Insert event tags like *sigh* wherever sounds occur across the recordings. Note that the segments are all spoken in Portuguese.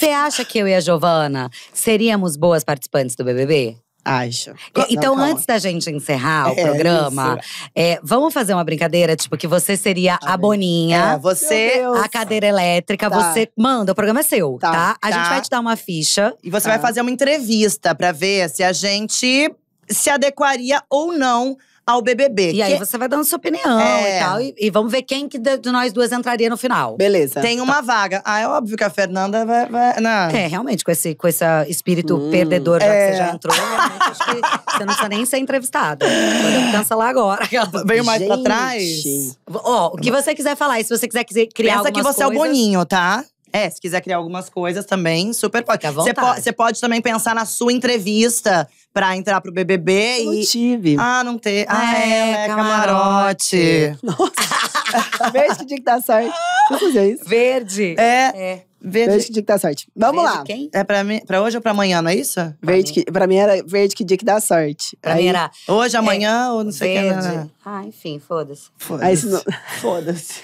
Você acha que eu e a Giovana seríamos boas participantes do BBB? Acho. Então, antes da gente encerrar o é, programa, é, vamos fazer uma brincadeira, tipo, que você seria Amém. a Boninha. É, você. A cadeira elétrica, tá. você manda, o programa é seu, tá? tá? A tá. gente vai te dar uma ficha. E você tá. vai fazer uma entrevista para ver se a gente se adequaria ou não ao BBB. E que... aí é você vai dando sua opinião é. e tal. E, e, vamos ver quem que de, de, nós duas entraria no final. Beleza. Tem uma tá. vaga. Ah, é óbvio que a Fernanda vai… vai não. Né? É, realmente, com esse, com esse espírito hum, perdedor já é. que você é. já entrou. Realmente, acho que você não precisa nem ser entrevistada. Podemos lá agora. *laughs* Veio mais Gente. pra trás? Ó, oh, o que você quiser falar. E se você quiser criar Pensa que você coisas, é o Boninho, tá? É, se quiser criar algumas coisas também, super pode. Você pode, pode, também pensar na sua entrevista pra entrar pro BBB não e. Não tive. Ah, não teve. Ah, é, é, é camarote. camarote. Nossa. *laughs* Vejo que tinha tá que dar sorte. Deixa eu fazer isso. Verde. É. é. Verde. verde que dia que dá tá sorte. Vamos verde lá. Quem? É pra, mim, pra hoje ou pra amanhã, não é isso? Pra verde mim. que, pra mim era verde que dia que dá sorte. Pra Aí, mim era. Hoje, é, amanhã é, ou não sei o que. Né, verde. Né. Ah, enfim, foda-se. Foda-se. *laughs* Foda-se.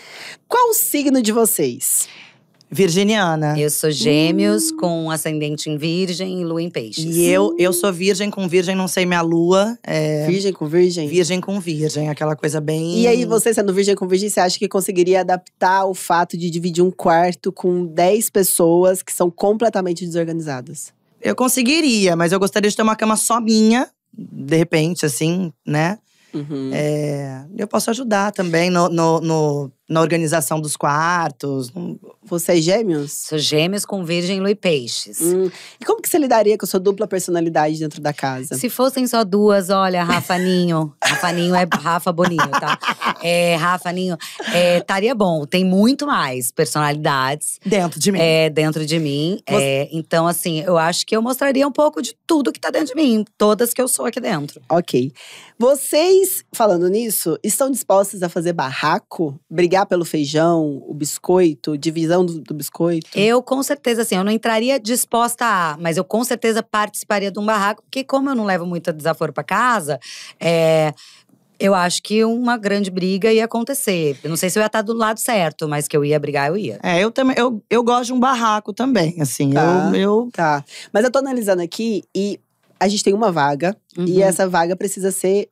Qual o signo de vocês? Virginiana. Eu sou gêmeos hum. com ascendente em virgem e lua em peixes. E eu, eu sou virgem com virgem, não sei minha lua. É... Virgem com virgem? Virgem com virgem, aquela coisa bem… E aí você sendo virgem com virgem, você acha que conseguiria adaptar o fato de dividir um quarto com 10 pessoas que são completamente desorganizadas? Eu conseguiria, mas eu gostaria de ter uma cama só minha, de repente, assim, né? Uhum. É, eu posso ajudar também no, no, no na organização dos quartos. Você é gêmeos? Sou gêmeos com virgem e Peixes. Hum. E como que você lidaria com a sua dupla personalidade dentro da casa? Se fossem só duas, olha, Rafa Ninho. Rafa Ninho é Rafa Boninho, tá? É, Rafa Ninho, é, estaria é, bom. Tem muito mais personalidades. Dentro de mim. É, dentro de mim. Você... É, então, assim, eu acho que eu mostraria um pouco de tudo que tá dentro de mim. Todas que eu sou aqui dentro. Ok. Vocês, falando nisso, estão dispostas a fazer barraco? Brigar brigar pelo feijão, o biscoito, divisão do, do, biscoito? Eu, com certeza, assim, eu não entraria disposta a, mas eu com certeza participaria de um barraco, porque como eu não levo muito desaforo para casa, é, eu acho que uma grande briga ia acontecer. Eu não sei se eu ia estar do lado certo, mas que eu ia brigar, eu ia. É, eu também. Eu, eu gosto de um barraco também, assim. Tá, eu, eu. Tá. Mas eu tô analisando aqui e a gente tem uma vaga. Uhum. E essa vaga precisa ser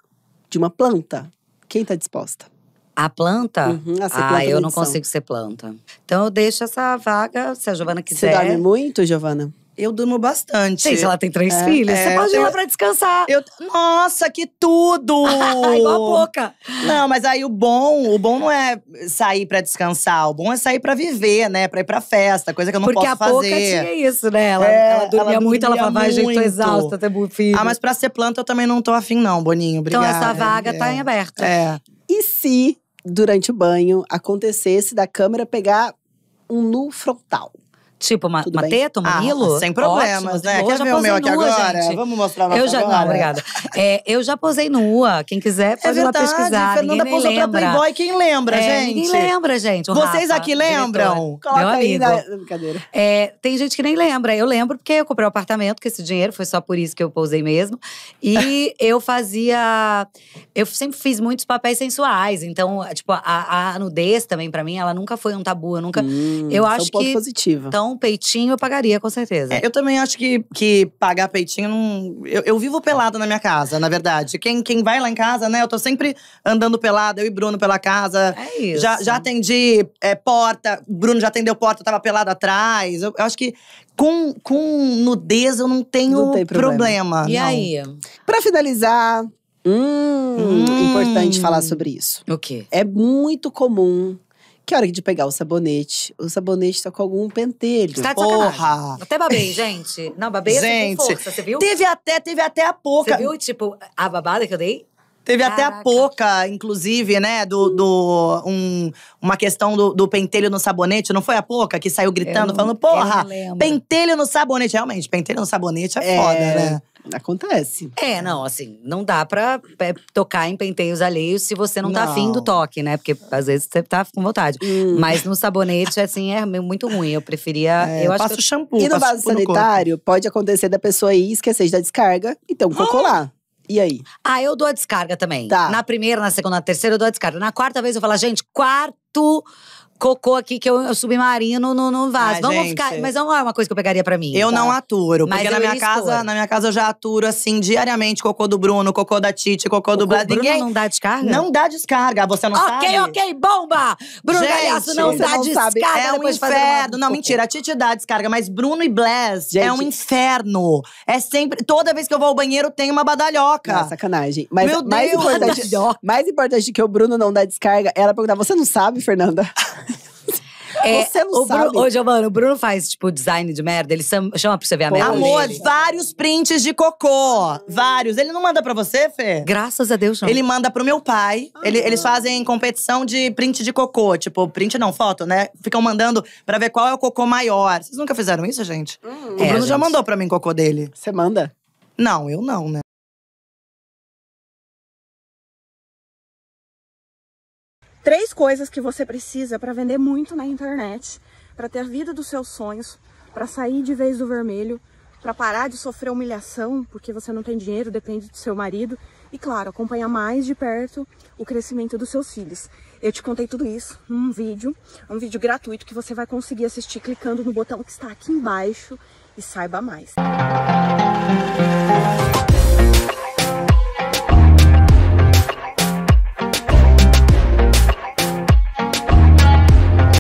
de uma planta. Quem tá disposta? A planta? Uhum, a ah, ah eu não consigo ser planta. Então eu deixo essa vaga, se a Giovana quiser. Você dorme muito, Giovana? Eu durmo bastante. Gente, ela tem três é, filhos. É, você pode ir lá pra descansar. Eu, nossa, que tudo! *laughs* É igual a boca. Não, mas aí o bom, o bom não é sair pra descansar. O bom é sair pra viver, né? Pra ir pra festa, coisa que eu não Porque posso fazer. Porque a pouca tinha isso, né? Ela, é, ela, dormia, ela muito, ela falava, gente, tô exausta, até filho. Ah, mas pra ser planta eu também não tô afim não, Boninho. Obrigada. Então essa vaga tá é. tá em aberto. É. E se durante o banho acontecesse da câmera pegar um nu frontal. Tipo, uma, uma teta, um ah, mamilo? Ah, sem problemas, Ótimo, né? Boa, Quer ver o meu aqui nua, agora? Gente. Vamos mostrar uma eu já, agora? Não, obrigada. É, eu já posei nua. Quem quiser é pode é verdade, lá pesquisar. ninguém lembra. pra Playboy. Quem lembra, é, gente? Quem lembra, gente. O Vocês Rafa, aqui lembram? Coloca meu amigo. aí na brincadeira. É, tem gente que nem lembra. Eu lembro porque eu comprei um apartamento com esse dinheiro. Foi só por isso que eu posei mesmo. E *laughs* eu fazia… Eu sempre fiz muitos papéis sensuais. Então, tipo, a, a nudez também pra mim, ela nunca foi um tabu. Eu nunca… Hum, eu é acho é um ponto que… Positivo. Então, um peitinho, eu pagaria, com certeza. É, eu também acho que, que pagar peitinho não. Eu, eu vivo pelada na minha casa, na verdade. Quem, quem vai lá em casa, né? Eu tô sempre andando pelada, eu e Bruno pela casa. É isso. Já, já atendi é, porta, Bruno já atendeu porta, eu tava pelada atrás. Eu, eu acho que com, com nudez eu não tenho não problema. problema. E não. aí? Pra finalizar. Hum, hum, importante falar sobre isso. O quê? É muito comum que hora de pegar o sabonete? O sabonete tá com algum pentelho. Tá de Porra! Até babei, gente. Não, babei é gente, assim, força, você viu? Teve até, teve até a pouca. Você viu, tipo, a babada que eu dei? Teve Caraca. até a pouca, inclusive, né? Do, hum. do um, uma questão do, do, pentelho no sabonete, não foi a pouca que saiu gritando, falando, porra, pentelho no sabonete. Realmente, pentelho no sabonete é, é. foda, né? Acontece. É, não, assim, não dá pra é, tocar em penteios alheios se você não, tá não. tá afim do toque, né? Porque às vezes você tá com vontade. Hum. Mas no sabonete, assim, é muito ruim. Eu preferia. É, eu acho passo que shampoo. E no vaso sanitário, no pode acontecer da pessoa ir esquecer da descarga e ter um cocô lá. E aí? Ah, eu dou a descarga também. Tá. Na primeira, na segunda, na terceira, eu dou a descarga. Na quarta vez eu falo, gente, quarto cocô aqui que eu, eu submarino no, no vaso. Ah, vamos gente. ficar. Mas não é uma coisa que eu pegaria pra mim. Eu tá? não aturo. Mas porque na minha, casa, na minha casa eu já aturo, assim, diariamente, cocô do Bruno, cocô da Tite, cocô, do Brad. Bruno Ninguém... não dá descarga? Não dá descarga. Você não okay, sabe. Ok, ok, bomba! Bruno gente, Galhaço não dá não descarga. É um inferno. Não, mentira, a Tite dá descarga, mas Bruno e Blaz gente. é um inferno. É sempre. Toda vez que eu vou ao banheiro, tem uma badalhoca. Não, sacanagem. Mas Meu mais Deus, importante, badalhoca. mais importante que o Bruno não dá descarga, ela perguntar: você não sabe, Fernanda? *laughs* É, você não sabe. Bruno, hoje, mano, o Bruno faz, tipo, design de merda. Ele chama pra você ver a merda Amor, dele. vários prints de cocô. Vários. Ele não manda pra você, Fê? Graças a Deus, não. Ele manda pro meu pai. Ah, ele, eles fazem competição de print de cocô. Tipo, print não, foto, né? Ficam mandando pra ver qual é o cocô maior. Vocês nunca fizeram isso, gente? Hum. O Bruno é, já mandou pra mim cocô dele. Você manda? Não, eu não, né? Três coisas que você precisa para vender muito na internet, para ter a vida dos seus sonhos, para sair de vez do vermelho, para parar de sofrer humilhação porque você não tem dinheiro, depende do seu marido e, claro, acompanhar mais de perto o crescimento dos seus filhos. Eu te contei tudo isso num vídeo, um vídeo gratuito que você vai conseguir assistir clicando no botão que está aqui embaixo e saiba mais. Música